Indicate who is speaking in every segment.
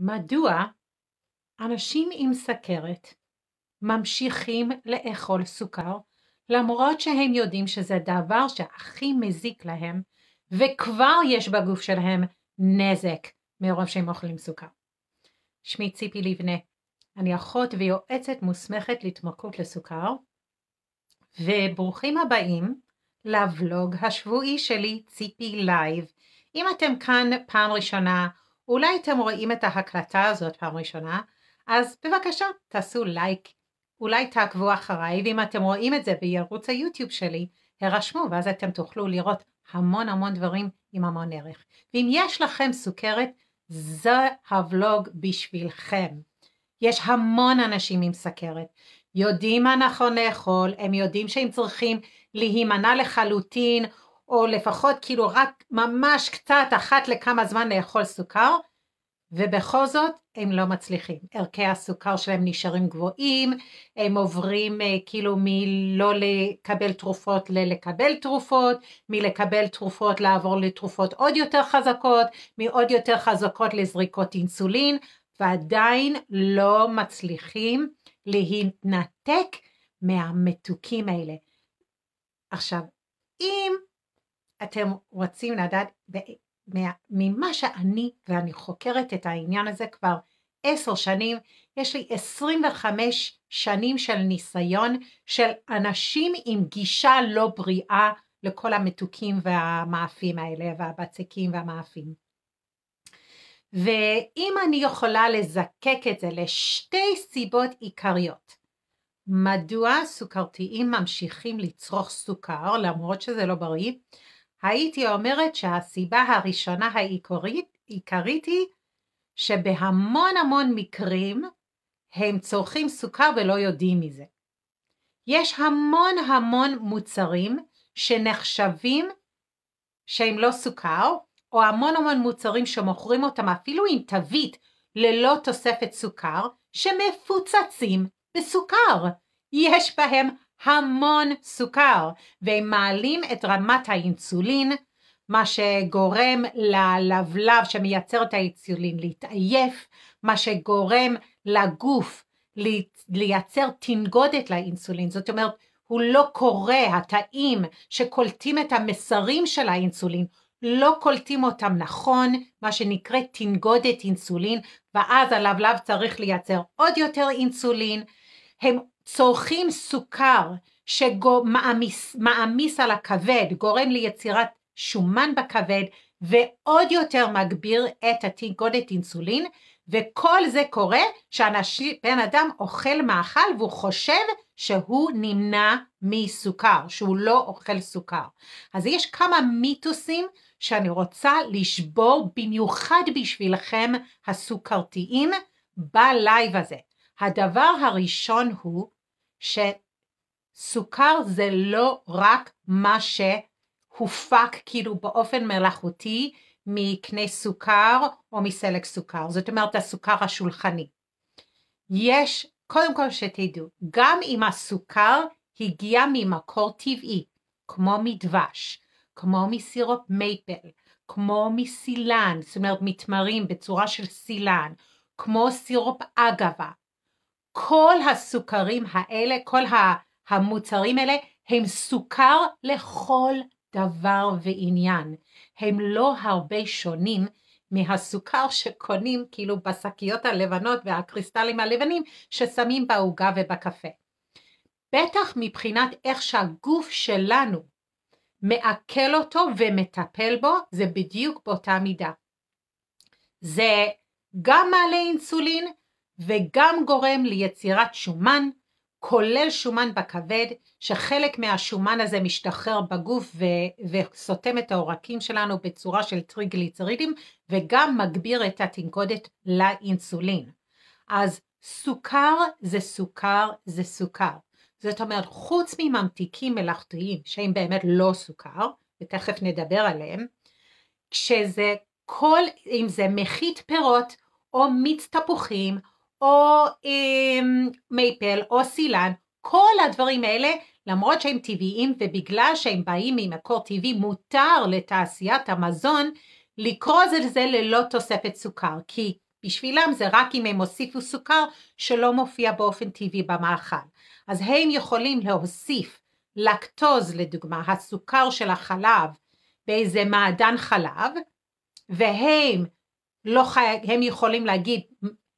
Speaker 1: מדוע אנשים עם סכרת ממשיכים לאכול סוכר למרות שהם יודעים שזה הדבר שהכי מזיק להם וכבר יש בגוף שלהם נזק מרוב שהם אוכלים סוכר. שמי ציפי לבנה, אני אחות ויועצת מוסמכת להתמכות לסוכר וברוכים הבאים לבלוג השבועי שלי ציפי לייב. אם אתם כאן פעם ראשונה אולי אתם רואים את ההקלטה הזאת פעם ראשונה, אז בבקשה תעשו לייק. אולי תעקבו אחריי, ואם אתם רואים את זה בערוץ היוטיוב שלי, הרשמו, ואז אתם תוכלו לראות המון המון דברים עם המון ערך. ואם יש לכם סוכרת, זה הוולוג בשבילכם. יש המון אנשים עם סכרת, יודעים מה נכון לאכול, הם יודעים שהם צריכים להימנע לחלוטין, או לפחות כאילו רק ממש קצת אחת לכמה זמן לאכול סוכר, ובכל זאת הם לא מצליחים. ערכי הסוכר שלהם נשארים גבוהים, הם עוברים אה, כאילו מלא לקבל תרופות ללקבל תרופות, מלקבל תרופות לעבור לתרופות עוד יותר חזקות, מעוד יותר חזקות לזריקות אינסולין, ועדיין לא מצליחים להתנתק מהמתוקים האלה. עכשיו, אם אתם רוצים לדעת ממה שאני, ואני חוקרת את העניין הזה כבר עשר שנים, יש לי 25 שנים של ניסיון של אנשים עם גישה לא בריאה לכל המתוקים והמאפים האלה, והבצקים והמאפים. ואם אני יכולה לזקק את זה לשתי סיבות עיקריות, מדוע סוכרתיים ממשיכים לצרוך סוכר למרות שזה לא בריא? הייתי אומרת שהסיבה הראשונה העיקרית היא שבהמון המון מקרים הם צורכים סוכר ולא יודעים מזה. יש המון המון מוצרים שנחשבים שהם לא סוכר, או המון המון מוצרים שמוכרים אותם אפילו עם תווית ללא תוספת סוכר, שמפוצצים בסוכר. יש בהם המון סוכר, והם מעלים את רמת האינסולין, מה שגורם ללבלב שמייצר את האינסולין להתעייף, מה שגורם לגוף לייצר תנגודת לאינסולין, זאת אומרת, הוא לא קורא, התאים שקולטים את המסרים של האינסולין, לא קולטים אותם נכון, מה שנקרא תנגודת אינסולין, ואז הלבלב צריך לייצר עוד יותר אינסולין. הם צורכים סוכר שמעמיס על הכבד, גורם ליצירת שומן בכבד, ועוד יותר מגביר את התיגודת אינסולין, וכל זה קורה כשבן אדם אוכל מאכל והוא חושב שהוא נמנע מסוכר, שהוא לא אוכל סוכר. אז יש כמה מיתוסים שאני רוצה לשבור במיוחד בשבילכם הסוכרתיים בלייב הזה. הדבר הראשון הוא שסוכר זה לא רק מה שהופק כאילו באופן מלאכותי מקנה סוכר או מסלק סוכר, זאת אומרת הסוכר השולחני. יש, קודם כל שתדעו, גם אם הסוכר הגיע ממקור טבעי, כמו מדבש, כמו מסירופ מייפל, כמו מסילן, זאת אומרת מתמרים בצורה של סילן, כמו סירופ אגבה, כל הסוכרים האלה, כל המוצרים האלה, הם סוכר לכל דבר ועניין. הם לא הרבה שונים מהסוכר שקונים כאילו בשקיות הלבנות והקריסטלים הלבנים ששמים בעוגה ובקפה. בטח מבחינת איך שהגוף שלנו מעכל אותו ומטפל בו, זה בדיוק באותה מידה. זה גם מעלה אינסולין וגם גורם ליצירת שומן, כולל שומן בכבד, שחלק מהשומן הזה משתחרר בגוף ו- וסותם את העורקים שלנו בצורה של טריגליצרידים, וגם מגביר את התנגודת לאינסולין. אז סוכר זה סוכר זה סוכר. זאת אומרת, חוץ מממתיקים מלאכותיים, שהם באמת לא סוכר, ותכף נדבר עליהם, כשזה כל, אם זה מחית פירות, או מיץ תפוחים, או אה, מייפל או סילן, כל הדברים האלה, למרות שהם טבעיים ובגלל שהם באים ממקור טבעי, מותר לתעשיית המזון לקרוא לזה ללא תוספת סוכר, כי בשבילם זה רק אם הם הוסיפו סוכר שלא מופיע באופן טבעי במאכל. אז הם יכולים להוסיף לקטוז לדוגמה, הסוכר של החלב באיזה מעדן חלב, והם לא חי... הם יכולים להגיד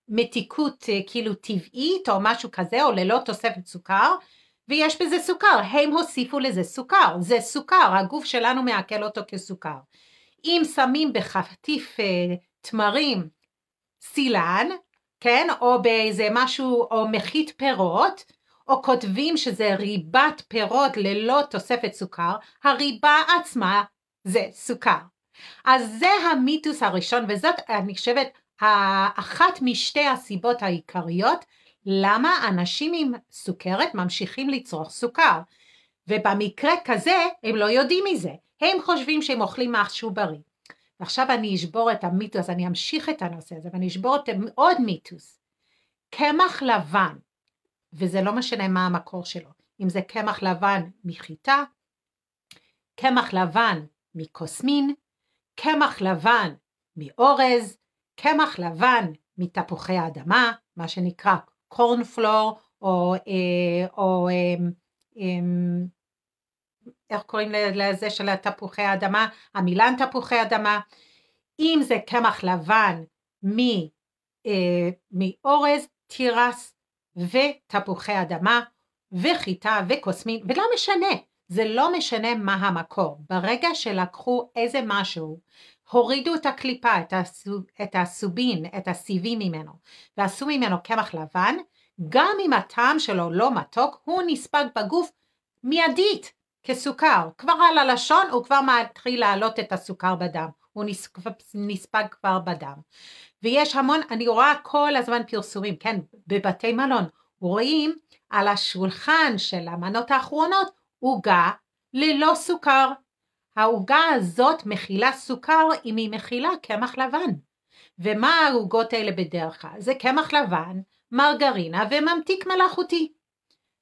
Speaker 1: מתיקות אה, כאילו טבעית או משהו כזה, או ללא תוספת סוכר, ויש בזה סוכר, הם הוסיפו לזה סוכר, זה סוכר, הגוף שלנו מעכל אותו כסוכר. אם שמים בחטיף אה, תמרים סילן, כן, או באיזה משהו, או מחית פירות, או כותבים שזה ריבת פירות ללא תוספת סוכר, הריבה עצמה זה סוכר. אז זה המיתוס הראשון, וזאת, אני חושבת, אחת משתי הסיבות העיקריות למה אנשים עם סוכרת ממשיכים לצרוך סוכר. ובמקרה כזה הם לא יודעים מזה, הם חושבים שהם אוכלים משהו בריא. ועכשיו אני אשבור את המיתוס, אני אמשיך את הנושא הזה ואני אשבור את עוד מיתוס. קמח לבן, וזה לא משנה מה המקור שלו, אם זה קמח לבן מחיטה, קמח לבן מקוסמין, קמח לבן מאורז, קמח לבן מתפוחי האדמה, מה שנקרא קורנפלור, או, אה, או אה, אה, איך קוראים לזה של התפוחי האדמה, המילן תפוחי אדמה, אם זה קמח לבן מ, אה, מאורז, תירס ותפוחי אדמה וחיטה וקוסמין, ולא משנה, זה לא משנה מה המקור, ברגע שלקחו איזה משהו, הורידו את הקליפה, את, הסוב, את הסובין, את הסיבים ממנו, ועשו ממנו קמח לבן, גם אם הטעם שלו לא מתוק, הוא נספג בגוף מיידית כסוכר. כבר על הלשון הוא כבר מתחיל להעלות את הסוכר בדם. הוא נספג כבר בדם. ויש המון, אני רואה כל הזמן פרסומים, כן, בבתי מלון, רואים על השולחן של המנות האחרונות, עוגה ללא סוכר. העוגה הזאת מכילה סוכר אם היא מכילה קמח לבן. ומה העוגות האלה בדרך כלל? זה קמח לבן, מרגרינה וממתיק מלאכותי.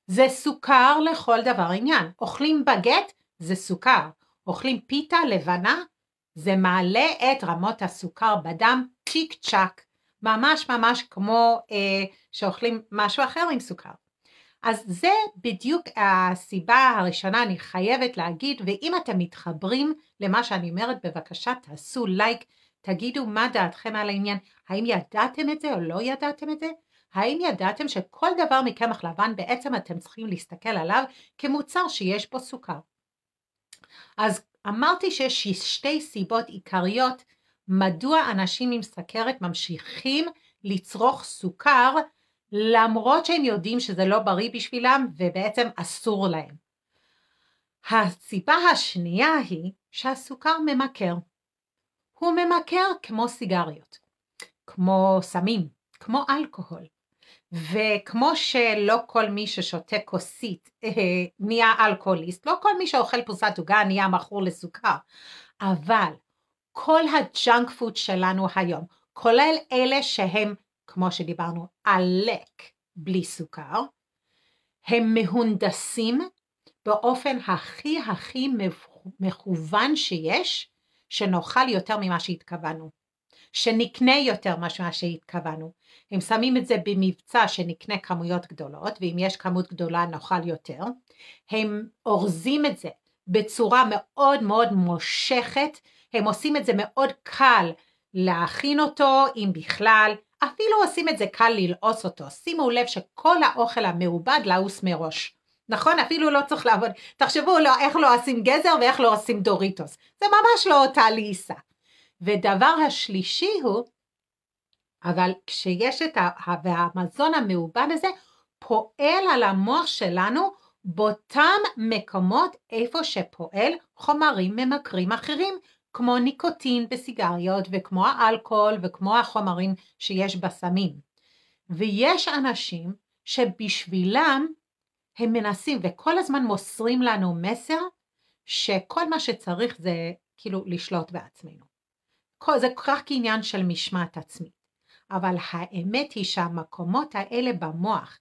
Speaker 1: זה סוכר לכל דבר עניין. אוכלים בגט, זה סוכר. אוכלים פיתה לבנה, זה מעלה את רמות הסוכר בדם צ'יק צ'אק. ממש ממש כמו אה, שאוכלים משהו אחר עם סוכר. אז זה בדיוק הסיבה הראשונה, אני חייבת להגיד, ואם אתם מתחברים למה שאני אומרת, בבקשה תעשו לייק, תגידו מה דעתכם על העניין, האם ידעתם את זה או לא ידעתם את זה? האם ידעתם שכל דבר מקמח לבן בעצם אתם צריכים להסתכל עליו כמוצר שיש בו סוכר? אז אמרתי שיש שתי סיבות עיקריות מדוע אנשים עם סכרת ממשיכים לצרוך סוכר למרות שהם יודעים שזה לא בריא בשבילם ובעצם אסור להם. הסיבה השנייה היא שהסוכר ממכר. הוא ממכר כמו סיגריות, כמו סמים, כמו אלכוהול. וכמו שלא כל מי ששותה כוסית אה, נהיה אלכוהוליסט, לא כל מי שאוכל פרוסת עוגה נהיה מכור לסוכר, אבל כל הג'אנק פוד שלנו היום, כולל אלה שהם כמו שדיברנו, עלק בלי סוכר, הם מהונדסים באופן הכי הכי מכוון שיש, שנאכל יותר ממה שהתכוונו, שנקנה יותר ממה שהתכוונו. הם שמים את זה במבצע שנקנה כמויות גדולות, ואם יש כמות גדולה נאכל יותר. הם אורזים את זה בצורה מאוד מאוד מושכת, הם עושים את זה מאוד קל להכין אותו, אם בכלל, אפילו עושים את זה קל ללעוס אותו, שימו לב שכל האוכל המעובד לעוס מראש. נכון? אפילו לא צריך לעבוד. תחשבו לא, איך לא עושים גזר ואיך לא עושים דוריטוס. זה ממש לא אותה ליסה. ודבר השלישי הוא, אבל כשיש את ה... והמזון המעובד הזה, פועל על המוח שלנו באותם מקומות איפה שפועל חומרים ממכרים אחרים, כמו ניקוטין בסיגריות וכמו האלכוהול וכמו החומרים שיש בסמים. ויש אנשים שבשבילם הם מנסים וכל הזמן מוסרים לנו מסר שכל מה שצריך זה כאילו לשלוט בעצמנו. זה כך כעניין של משמעת עצמית. אבל האמת היא שהמקומות האלה במוח,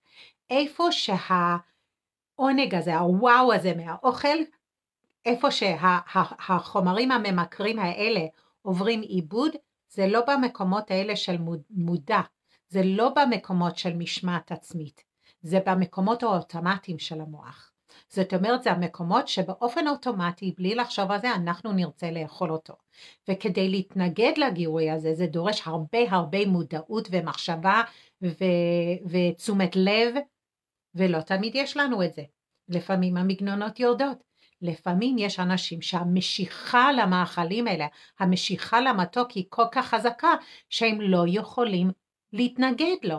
Speaker 1: איפה שהעונג הזה, הוואו הזה מהאוכל, איפה שהחומרים שה, הממכרים האלה עוברים עיבוד, זה לא במקומות האלה של מודע, זה לא במקומות של משמעת עצמית, זה במקומות האוטומטיים של המוח. זאת אומרת, זה המקומות שבאופן אוטומטי, בלי לחשוב על זה, אנחנו נרצה לאכול אותו. וכדי להתנגד לגירוי הזה, זה דורש הרבה הרבה מודעות ומחשבה ו... ותשומת לב, ולא תמיד יש לנו את זה. לפעמים המגנונות יורדות, לפעמים יש אנשים שהמשיכה למאכלים האלה, המשיכה למתוק היא כל כך חזקה שהם לא יכולים להתנגד לו.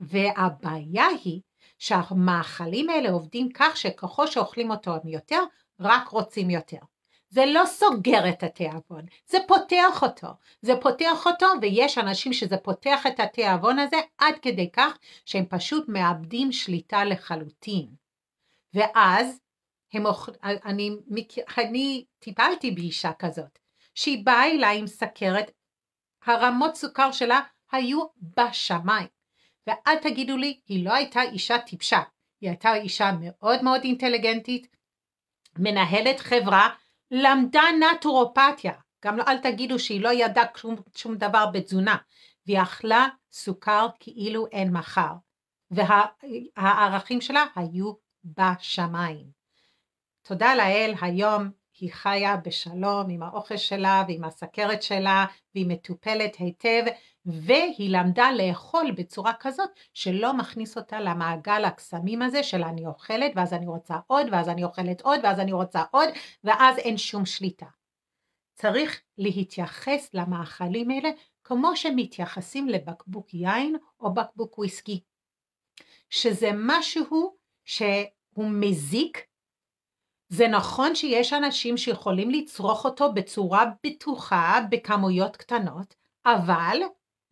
Speaker 1: והבעיה היא שהמאכלים האלה עובדים כך שככל שאוכלים אותו הם יותר, רק רוצים יותר. זה לא סוגר את התיאבון, זה פותח אותו. זה פותח אותו, ויש אנשים שזה פותח את התיאבון הזה עד כדי כך שהם פשוט מאבדים שליטה לחלוטין. ואז הם, אני, אני טיפלתי באישה כזאת, שהיא באה אליי עם סכרת, הרמות סוכר שלה היו בשמיים. ואל תגידו לי, היא לא הייתה אישה טיפשה, היא הייתה אישה מאוד מאוד אינטליגנטית, מנהלת חברה, למדה נטורופתיה. גם לא, אל תגידו שהיא לא ידעה שום, שום דבר בתזונה, והיא אכלה סוכר כאילו אין מחר, והערכים שלה היו בשמיים. תודה לאל, היום היא חיה בשלום עם האוכל שלה ועם הסכרת שלה והיא מטופלת היטב והיא למדה לאכול בצורה כזאת שלא מכניס אותה למעגל הקסמים הזה של אני אוכלת ואז אני רוצה עוד ואז אני אוכלת עוד ואז אני רוצה עוד ואז אין שום שליטה. צריך להתייחס למאכלים האלה כמו שמתייחסים לבקבוק יין או בקבוק וויסקי, שזה משהו שהוא מזיק זה נכון שיש אנשים שיכולים לצרוך אותו בצורה בטוחה בכמויות קטנות, אבל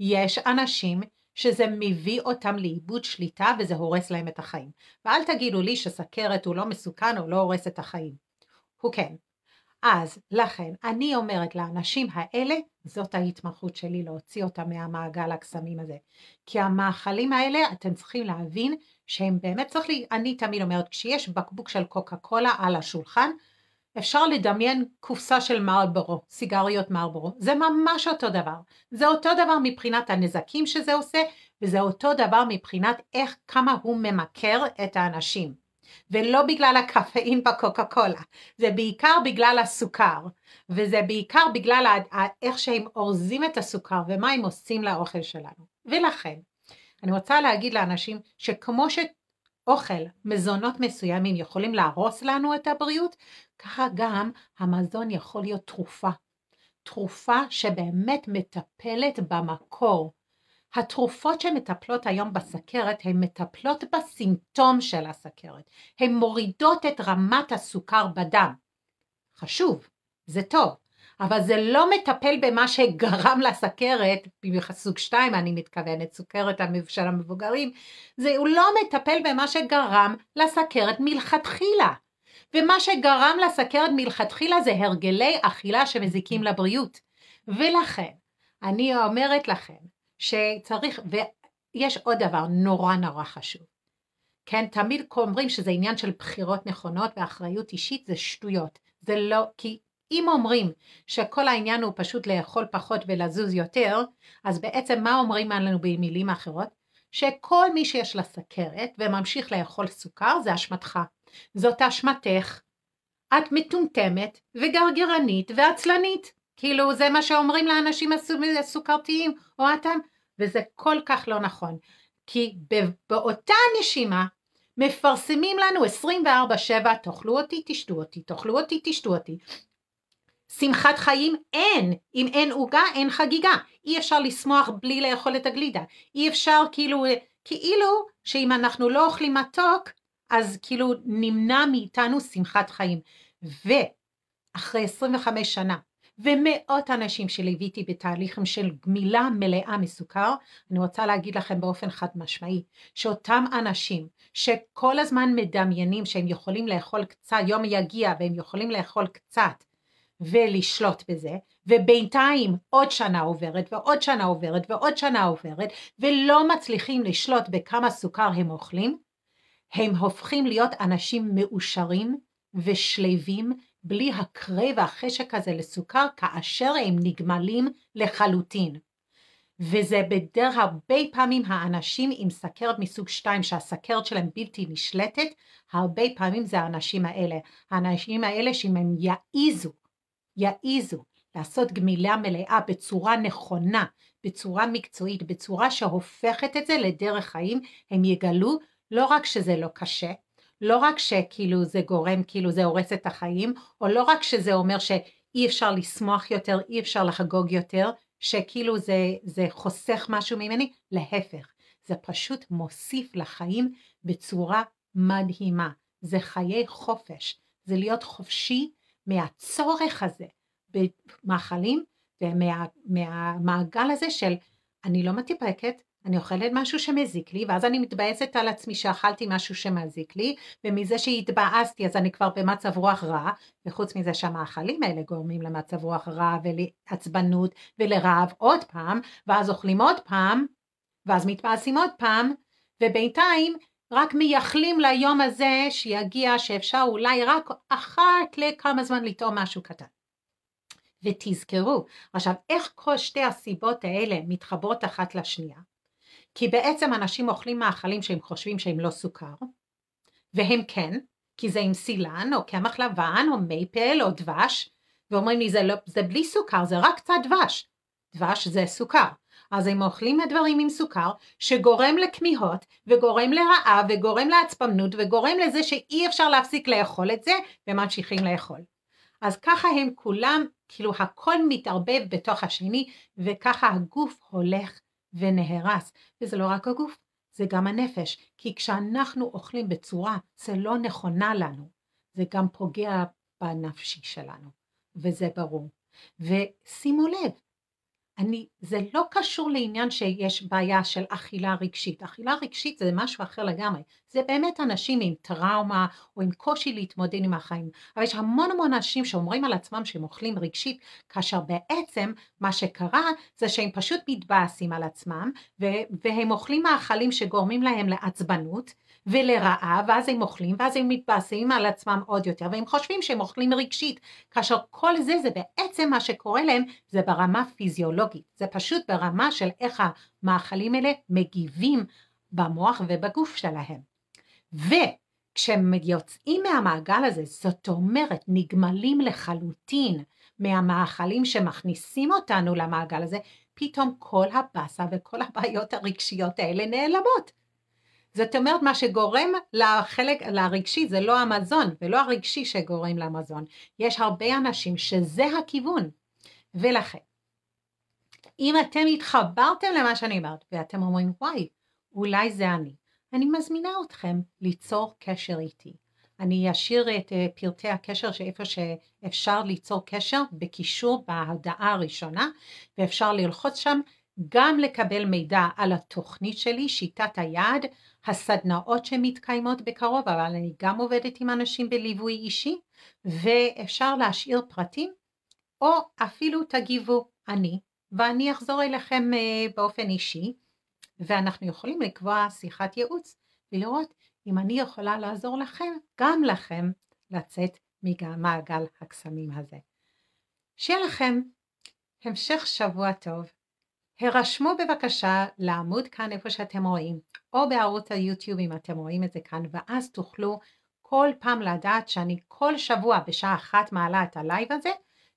Speaker 1: יש אנשים שזה מביא אותם לאיבוד שליטה וזה הורס להם את החיים. ואל תגידו לי שסכרת הוא לא מסוכן או לא הורס את החיים. הוא כן. אז לכן אני אומרת לאנשים האלה, זאת ההתמחות שלי להוציא אותם מהמעגל הקסמים הזה. כי המאכלים האלה, אתם צריכים להבין שהם באמת צריך לי, אני תמיד אומרת, כשיש בקבוק של קוקה קולה על השולחן, אפשר לדמיין קופסה של מרלבורו, סיגריות מרלבורו, זה ממש אותו דבר. זה אותו דבר מבחינת הנזקים שזה עושה, וזה אותו דבר מבחינת איך, כמה הוא ממכר את האנשים. ולא בגלל הקפאין בקוקה קולה, זה בעיקר בגלל הסוכר, וזה בעיקר בגלל איך שהם אורזים את הסוכר ומה הם עושים לאוכל שלנו. ולכן, אני רוצה להגיד לאנשים שכמו שאוכל, מזונות מסוימים יכולים להרוס לנו את הבריאות, ככה גם המזון יכול להיות תרופה. תרופה שבאמת מטפלת במקור. התרופות שמטפלות היום בסכרת הן מטפלות בסימפטום של הסכרת, הן מורידות את רמת הסוכר בדם. חשוב, זה טוב, אבל זה לא מטפל במה שגרם לסכרת, סוג 2 אני מתכוונת, סוכרת של המבוגרים, זה הוא לא מטפל במה שגרם לסכרת מלכתחילה. ומה שגרם לסכרת מלכתחילה זה הרגלי אכילה שמזיקים לבריאות. ולכן, אני אומרת לכם שצריך, ויש עוד דבר נורא נורא חשוב. כן, תמיד אומרים שזה עניין של בחירות נכונות ואחריות אישית זה שטויות. זה לא, כי אם אומרים שכל העניין הוא פשוט לאכול פחות ולזוז יותר, אז בעצם מה אומרים עלינו במילים אחרות? שכל מי שיש לה סכרת וממשיך לאכול סוכר זה אשמתך. זאת אשמתך. את מטומטמת וגרגרנית ועצלנית. כאילו זה מה שאומרים לאנשים הסוכרתיים או אתם, וזה כל כך לא נכון. כי באותה נשימה מפרסמים לנו 24/7 תאכלו אותי, תשתו אותי, תאכלו אותי, תשתו אותי. שמחת חיים אין, אם אין עוגה אין חגיגה, אי אפשר לשמוח בלי לאכול את הגלידה, אי אפשר כאילו, כאילו שאם אנחנו לא אוכלים מתוק, אז כאילו נמנע מאיתנו שמחת חיים. ואחרי 25 שנה, ומאות אנשים שליוויתי בתהליכים של גמילה מלאה מסוכר, אני רוצה להגיד לכם באופן חד משמעי, שאותם אנשים שכל הזמן מדמיינים שהם יכולים לאכול קצת, יום יגיע והם יכולים לאכול קצת, ולשלוט בזה, ובינתיים עוד שנה עוברת ועוד שנה עוברת ועוד שנה עוברת, ולא מצליחים לשלוט בכמה סוכר הם אוכלים, הם הופכים להיות אנשים מאושרים ושלווים בלי הקרב והחשק הזה לסוכר כאשר הם נגמלים לחלוטין. וזה בדרך הרבה פעמים האנשים עם סכרת מסוג 2 שהסכרת שלהם בלתי נשלטת, הרבה פעמים זה האנשים האלה. האנשים האלה שאם הם יעיזו יעיזו לעשות גמילה מלאה בצורה נכונה, בצורה מקצועית, בצורה שהופכת את זה לדרך חיים, הם יגלו לא רק שזה לא קשה, לא רק שכאילו זה גורם, כאילו זה הורס את החיים, או לא רק שזה אומר שאי אפשר לשמוח יותר, אי אפשר לחגוג יותר, שכאילו זה, זה חוסך משהו ממני, להפך, זה פשוט מוסיף לחיים בצורה מדהימה. זה חיי חופש, זה להיות חופשי מהצורך הזה במאכלים ומהמעגל ומה, הזה של אני לא מטיפקת, אני אוכלת משהו שמזיק לי, ואז אני מתבאסת על עצמי שאכלתי משהו שמזיק לי, ומזה שהתבאסתי אז אני כבר במצב רוח רע, וחוץ מזה שהמאכלים האלה גורמים למצב רוח רע ולעצבנות ולרעב עוד פעם, ואז אוכלים עוד פעם, ואז מתבאסים עוד פעם, ובינתיים רק מייחלים ליום הזה שיגיע, שאפשר אולי רק אחת לכמה זמן לטעום משהו קטן. ותזכרו, עכשיו איך כל שתי הסיבות האלה מתחברות אחת לשנייה? כי בעצם אנשים אוכלים מאכלים שהם חושבים שהם לא סוכר, והם כן, כי זה עם סילן או קמח לבן או מייפל או דבש, ואומרים לי זה, לא, זה בלי סוכר, זה רק קצת דבש. דבש זה סוכר. אז הם אוכלים דברים עם סוכר שגורם לכמיהות וגורם לרעב וגורם לעצפנות וגורם לזה שאי אפשר להפסיק לאכול את זה וממשיכים לאכול. אז ככה הם כולם, כאילו הכל מתערבב בתוך השני וככה הגוף הולך ונהרס. וזה לא רק הגוף, זה גם הנפש, כי כשאנחנו אוכלים בצורה לא נכונה לנו, זה גם פוגע בנפשי שלנו, וזה ברור. ושימו לב, אני, זה לא קשור לעניין שיש בעיה של אכילה רגשית. אכילה רגשית זה משהו אחר לגמרי. זה באמת אנשים עם טראומה או עם קושי להתמודד עם החיים. אבל יש המון המון אנשים שאומרים על עצמם שהם אוכלים רגשית, כאשר בעצם מה שקרה זה שהם פשוט מתבאסים על עצמם, והם אוכלים מאכלים שגורמים להם לעצבנות, ולרעה, ואז הם אוכלים, ואז הם מתבאסים על עצמם עוד יותר, והם חושבים שהם אוכלים רגשית, כאשר כל זה זה בעצם מה שקורה להם, זה ברמה פיזיולוגית, זה פשוט ברמה של איך המאכלים האלה מגיבים במוח ובגוף שלהם. וכשהם יוצאים מהמעגל הזה, זאת אומרת, נגמלים לחלוטין מהמאכלים שמכניסים אותנו למעגל הזה, פתאום כל הבאסה וכל הבעיות הרגשיות האלה נעלמות. זאת אומרת, מה שגורם לחלק, לרגשי, זה לא המזון, ולא הרגשי שגורם למזון. יש הרבה אנשים שזה הכיוון. ולכן, אם אתם התחברתם למה שאני אומרת, ואתם אומרים, וואי, אולי זה אני, אני מזמינה אתכם ליצור קשר איתי. אני אשאיר את אה, פרטי הקשר שאיפה שאפשר ליצור קשר בקישור בהודעה הראשונה, ואפשר ללחוץ שם גם לקבל מידע על התוכנית שלי, שיטת היעד, הסדנאות שמתקיימות בקרוב, אבל אני גם עובדת עם אנשים בליווי אישי, ואפשר להשאיר פרטים, או אפילו תגיבו אני, ואני אחזור אליכם אה, באופן אישי, ואנחנו יכולים לקבוע שיחת ייעוץ ולראות אם אני יכולה לעזור לכם, גם לכם, לצאת ממעגל הקסמים הזה. שיהיה לכם המשך שבוע טוב. הרשמו בבקשה לעמוד כאן איפה שאתם רואים, או בערוץ היוטיוב אם אתם רואים את זה כאן, ואז תוכלו כל פעם לדעת שאני כל שבוע בשעה אחת מעלה את הלייב הזה,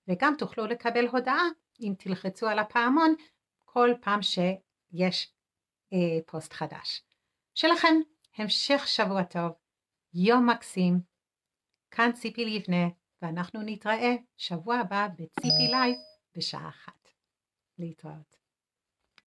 Speaker 1: וגם תוכלו לקבל הודעה אם תלחצו על הפעמון כל פעם שיש אה, פוסט חדש. שלכם, המשך שבוע טוב, יום מקסים. כאן ציפי לבנה, ואנחנו נתראה שבוע הבא בציפי לייב בשעה אחת. להתראות.